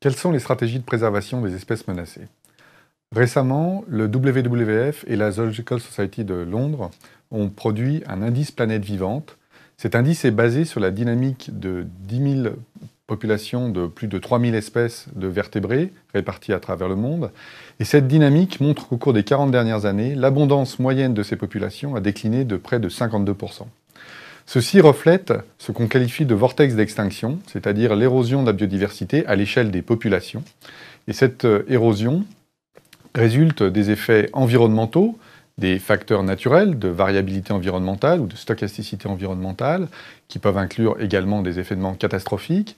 Quelles sont les stratégies de préservation des espèces menacées Récemment, le WWF et la Zoological Society de Londres ont produit un indice planète vivante. Cet indice est basé sur la dynamique de 10 000 populations de plus de 3 000 espèces de vertébrés réparties à travers le monde. Et cette dynamique montre qu'au cours des 40 dernières années, l'abondance moyenne de ces populations a décliné de près de 52 Ceci reflète ce qu'on qualifie de vortex d'extinction, c'est-à-dire l'érosion de la biodiversité à l'échelle des populations. Et cette euh, érosion résulte des effets environnementaux, des facteurs naturels de variabilité environnementale ou de stochasticité environnementale, qui peuvent inclure également des événements catastrophiques,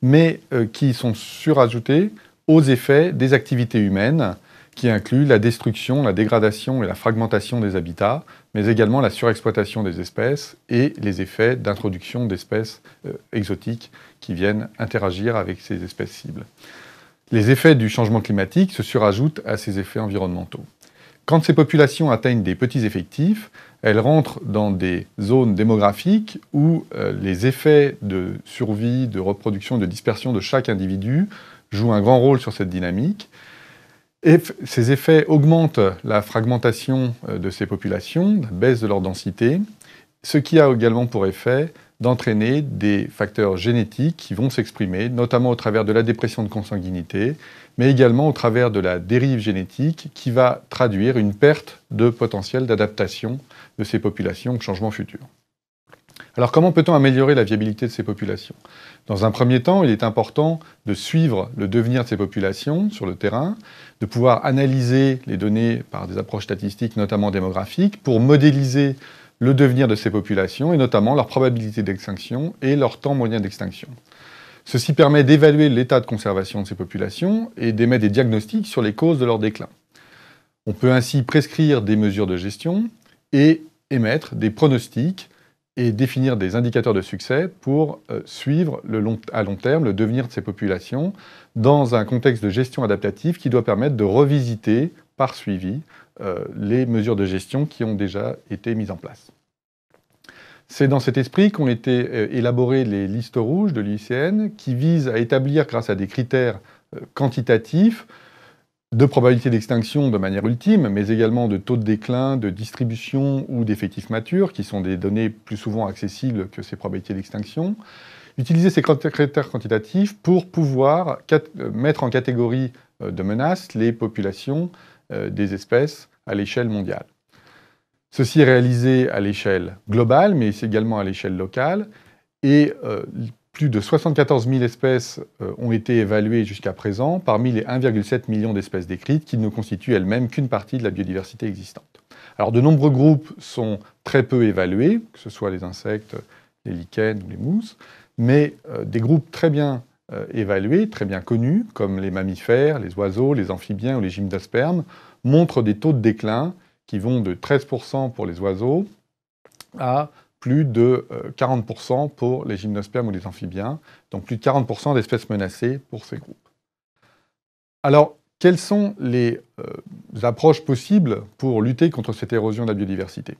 mais euh, qui sont surajoutés aux effets des activités humaines qui inclut la destruction, la dégradation et la fragmentation des habitats, mais également la surexploitation des espèces et les effets d'introduction d'espèces euh, exotiques qui viennent interagir avec ces espèces cibles. Les effets du changement climatique se surajoutent à ces effets environnementaux. Quand ces populations atteignent des petits effectifs, elles rentrent dans des zones démographiques où euh, les effets de survie, de reproduction, de dispersion de chaque individu jouent un grand rôle sur cette dynamique ces effets augmentent la fragmentation euh, de ces populations, la baisse de leur densité, ce qui a également pour effet d'entraîner des facteurs génétiques qui vont s'exprimer, notamment au travers de la dépression de consanguinité, mais également au travers de la dérive génétique qui va traduire une perte de potentiel d'adaptation de ces populations au changement futur. Alors comment peut-on améliorer la viabilité de ces populations Dans un premier temps, il est important de suivre le devenir de ces populations sur le terrain, de pouvoir analyser les données par des approches statistiques, notamment démographiques, pour modéliser le devenir de ces populations et notamment leur probabilité d'extinction et leur temps moyen d'extinction. Ceci permet d'évaluer l'état de conservation de ces populations et d'émettre des diagnostics sur les causes de leur déclin. On peut ainsi prescrire des mesures de gestion et émettre des pronostics et définir des indicateurs de succès pour euh, suivre à long terme le devenir de ces populations dans un contexte de gestion adaptative qui doit permettre de revisiter par suivi euh, les mesures de gestion qui ont déjà été mises en place. C'est dans cet esprit qu'ont été euh, élaborées les listes rouges de l'UICN qui visent à établir grâce à des critères quantitatifs de probabilités d'extinction de manière ultime, mais également de taux de déclin, de distribution ou d'effectifs matures, qui sont des données plus souvent accessibles que ces probabilités d'extinction. Utiliser ces critères quantitatifs pour pouvoir euh, mettre en catégorie euh, de menaces les populations euh, des espèces à l'échelle mondiale. Ceci est réalisé à l'échelle globale, mais également à l'échelle locale. Et plus de 74 000 espèces euh, ont été évaluées jusqu'à présent, parmi les 1,7 million d'espèces décrites, qui ne constituent elles-mêmes qu'une partie de la biodiversité existante. Alors, de nombreux groupes sont très peu évalués, que ce soit les insectes, les lichens ou les mousses, mais euh, des groupes très bien euh, évalués, très bien connus, comme les mammifères, les oiseaux, les amphibiens ou les gymnospermes, montrent des taux de déclin qui vont de 13% pour les oiseaux à plus de 40% euh, pour les gymnospermes ou les amphibiens, donc plus de 40% d'espèces menacées pour ces groupes. Alors, quelles sont les euh, approches possibles pour lutter contre cette érosion de la biodiversité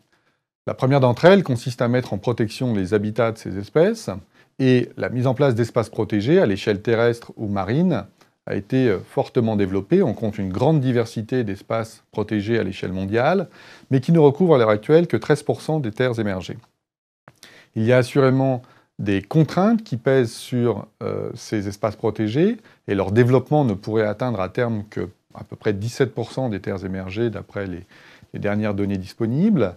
La première d'entre elles consiste à mettre en protection les habitats de ces espèces et la mise en place d'espaces protégés à l'échelle terrestre ou marine a été euh, fortement développée. On compte une grande diversité d'espaces protégés à l'échelle mondiale, mais qui ne recouvrent à l'heure actuelle que 13% des terres émergées. Il y a assurément des contraintes qui pèsent sur euh, ces espaces protégés et leur développement ne pourrait atteindre à terme que à peu près 17% des terres émergées d'après les, dernières données disponibles.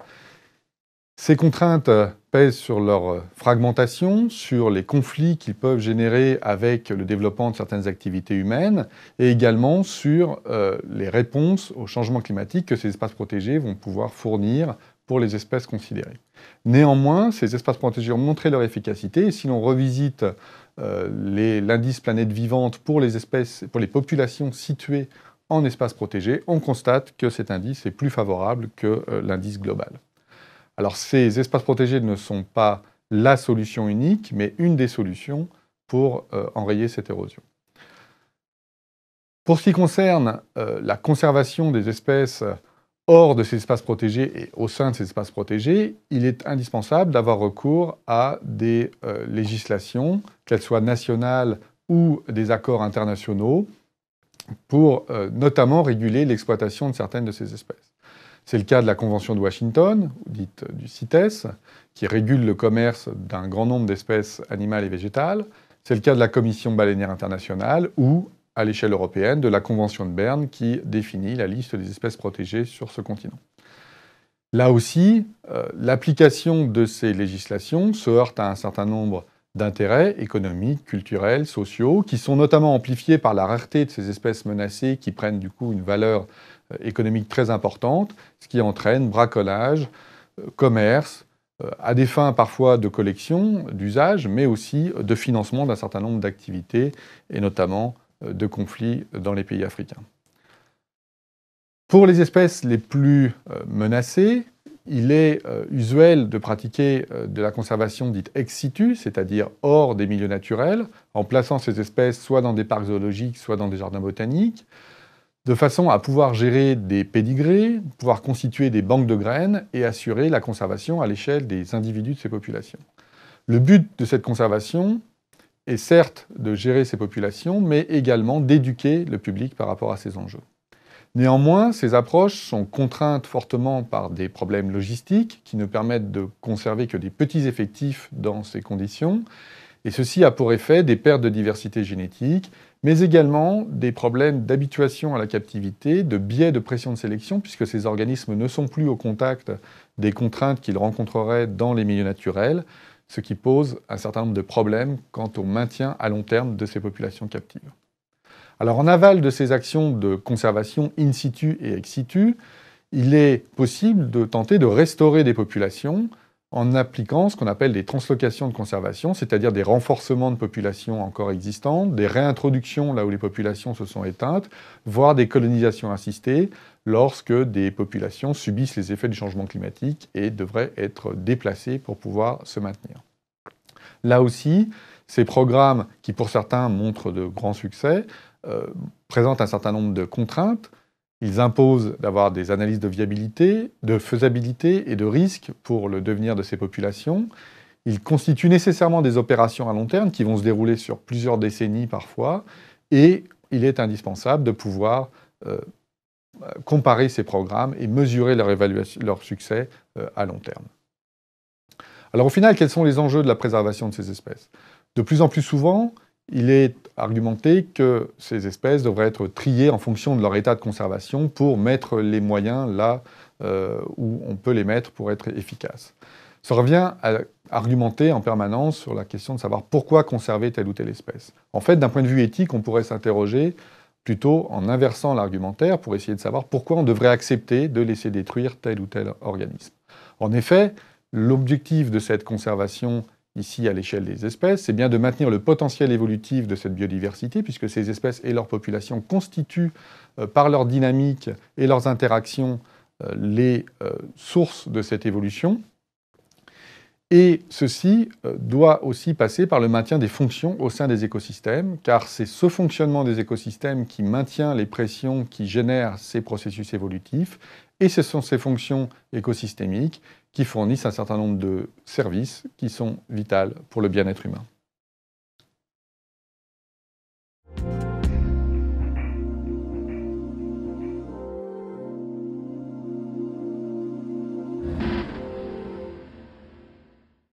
Ces contraintes euh, pèsent sur leur euh, fragmentation, sur les conflits qu'ils peuvent générer avec le développement de certaines activités humaines et également sur les réponses au changement climatique que ces espaces protégés vont pouvoir fournir pour les espèces considérées. Néanmoins, ces espaces protégés ont montré leur efficacité et si l'on revisite euh, l'indice planète vivante pour les espèces, pour les populations situées en espaces protégés, on constate que cet indice est plus favorable que euh, l'indice global. Alors ces espaces protégés ne sont pas la solution unique, mais une des solutions pour euh, enrayer cette érosion. Pour ce qui concerne la conservation des espèces hors de ces espaces protégés et au sein de ces espaces protégés, il est indispensable d'avoir recours à des euh, législations, qu'elles soient nationales ou des accords internationaux, pour euh, notamment réguler l'exploitation de certaines de ces espèces. C'est le cas de la Convention de Washington, dite euh, du CITES, qui régule le commerce d'un grand nombre d'espèces animales et végétales. C'est le cas de la Commission baleinière internationale, où à l'échelle européenne de la Convention de Berne qui définit la liste des espèces protégées sur ce continent. Là aussi, euh, l'application de ces législations se heurte à un certain nombre d'intérêts économiques, culturels, sociaux, qui sont notamment amplifiés par la rareté de ces espèces menacées qui prennent du coup une valeur euh, économique très importante, ce qui entraîne bracolage, euh, commerce, à des fins parfois de collection, d'usage, mais aussi de financement d'un certain nombre d'activités, et notamment euh, de conflits dans les pays africains. Pour les espèces les plus euh, menacées, il est euh, usuel de pratiquer de la conservation dite ex situ, c'est-à-dire hors des milieux naturels, en plaçant ces espèces soit dans des parcs zoologiques, soit dans des jardins botaniques, de façon à pouvoir gérer des pédigrés, pouvoir constituer des banques de graines et assurer la conservation à l'échelle des individus de ces populations. Le but de cette conservation, et certes de gérer ces populations, mais également d'éduquer le public par rapport à ces enjeux. Néanmoins, ces approches sont contraintes fortement par des problèmes logistiques qui ne permettent de conserver que des petits effectifs dans ces conditions, et ceci a pour effet des pertes de diversité génétique, mais également des problèmes d'habituation à la captivité, de biais de pression de sélection, puisque ces organismes ne sont plus au contact des contraintes qu'ils rencontreraient dans les milieux naturels, ce qui pose un certain nombre de problèmes quant au maintien à long terme de ces populations captives. Alors en aval de ces actions de conservation in situ et ex situ, il est possible de tenter de restaurer des populations en appliquant ce qu'on appelle des translocations de conservation, c'est-à-dire des renforcements de populations encore existantes, des réintroductions là où les populations se sont éteintes, voire des colonisations assistées, lorsque des populations subissent les effets du changement climatique et devraient être déplacées pour pouvoir se maintenir. Là aussi, ces programmes, qui pour certains montrent de grands succès, euh, présentent un certain nombre de contraintes. Ils imposent d'avoir des analyses de viabilité, de faisabilité et de risque pour le devenir de ces populations. Ils constituent nécessairement des opérations à long terme qui vont se dérouler sur plusieurs décennies parfois, et il est indispensable de pouvoir euh, euh, comparer ces programmes et mesurer leur, succès euh, à long terme. Alors au final, quels sont les enjeux de la préservation de ces espèces De plus en plus souvent, il est argumenté que ces espèces devraient être triées en fonction de leur état de conservation pour mettre les moyens là euh, où on peut les mettre pour être efficaces. Ça revient à argumenter en permanence sur la question de savoir pourquoi conserver telle ou telle espèce. En fait, d'un point de vue éthique, on pourrait s'interroger plutôt en inversant l'argumentaire pour essayer de savoir pourquoi on devrait accepter de laisser détruire tel ou tel organisme. En effet, l'objectif de cette conservation ici à l'échelle des espèces, c'est bien de maintenir le potentiel évolutif de cette biodiversité, puisque ces espèces et leurs populations constituent, euh, par leur dynamique et leurs interactions, euh, les euh, sources de cette évolution. Et ceci euh, doit aussi passer par le maintien des fonctions au sein des écosystèmes, car c'est ce fonctionnement des écosystèmes qui maintient les pressions qui génèrent ces processus évolutifs, et ce sont ces fonctions écosystémiques qui fournissent un certain nombre de services qui sont vitaux pour le bien-être humain.